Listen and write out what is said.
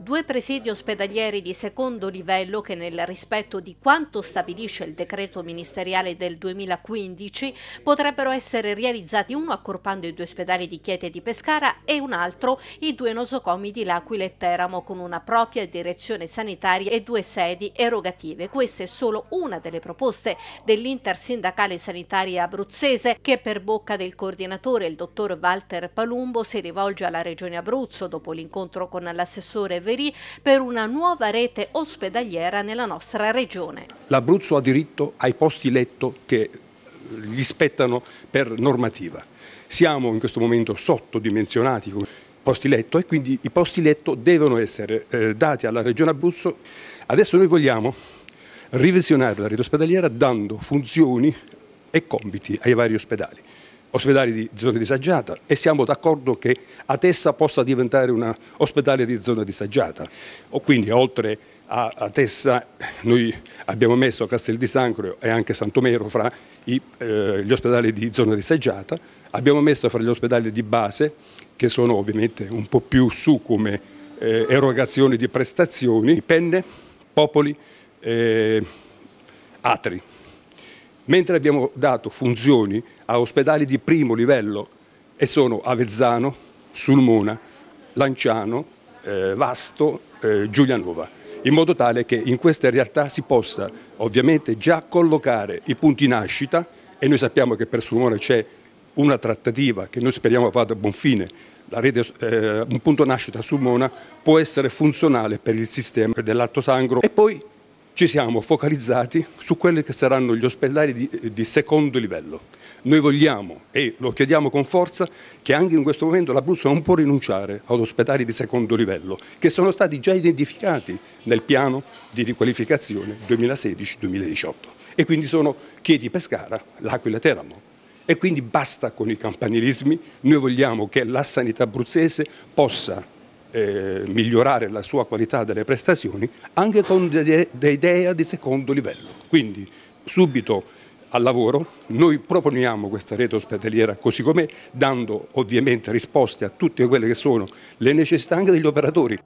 Due presidi ospedalieri di secondo livello che nel rispetto di quanto stabilisce il decreto ministeriale del 2015 potrebbero essere realizzati uno accorpando i due ospedali di Chieti e di Pescara e un altro i due nosocomi di L'Aquila e Teramo con una propria direzione sanitaria e due sedi erogative. Questa è solo una delle proposte dell'intersindacale sanitaria abruzzese che per bocca del coordinatore il dottor Walter Palumbo si rivolge alla regione Abruzzo dopo l'incontro con l'assessore Polveri per una nuova rete ospedaliera nella nostra regione. L'Abruzzo ha diritto ai posti letto che eh, gli spettano per normativa. Siamo in questo momento sottodimensionati come posti letto e quindi i posti letto devono essere eh, dati alla Regione Abruzzo. Adesso noi vogliamo rivisionare la rete ospedaliera dando funzioni e compiti ai vari ospedali ospedali di zona disagiata e siamo d'accordo che Atessa possa diventare un ospedale di zona disagiata. O quindi oltre a Atessa noi abbiamo messo Castel di Sancro e anche Santomero fra i, eh, gli ospedali di zona disagiata, abbiamo messo fra gli ospedali di base che sono ovviamente un po' più su come eh, erogazione di prestazioni, penne, popoli, eh, atri. Mentre abbiamo dato funzioni a ospedali di primo livello e sono Avezzano, Sulmona, Lanciano, eh, Vasto, eh, Giulianova in modo tale che in queste realtà si possa ovviamente già collocare i punti nascita e noi sappiamo che per Sulmona c'è una trattativa che noi speriamo vada a buon fine, rete, eh, un punto nascita a Sulmona può essere funzionale per il sistema dell'alto sangro e poi ci siamo focalizzati su quelli che saranno gli ospedali di, di secondo livello. Noi vogliamo, e lo chiediamo con forza, che anche in questo momento l'Abruzzo non può rinunciare ad ospedali di secondo livello, che sono stati già identificati nel piano di riqualificazione 2016-2018. E quindi sono Chiedi Pescara, L'Aquila e Teramo. E quindi basta con i campanilismi, noi vogliamo che la sanità abruzzese possa eh, migliorare la sua qualità delle prestazioni anche con delle idee di secondo livello. Quindi subito al lavoro, noi proponiamo questa rete ospedaliera così com'è, dando ovviamente risposte a tutte quelle che sono le necessità anche degli operatori.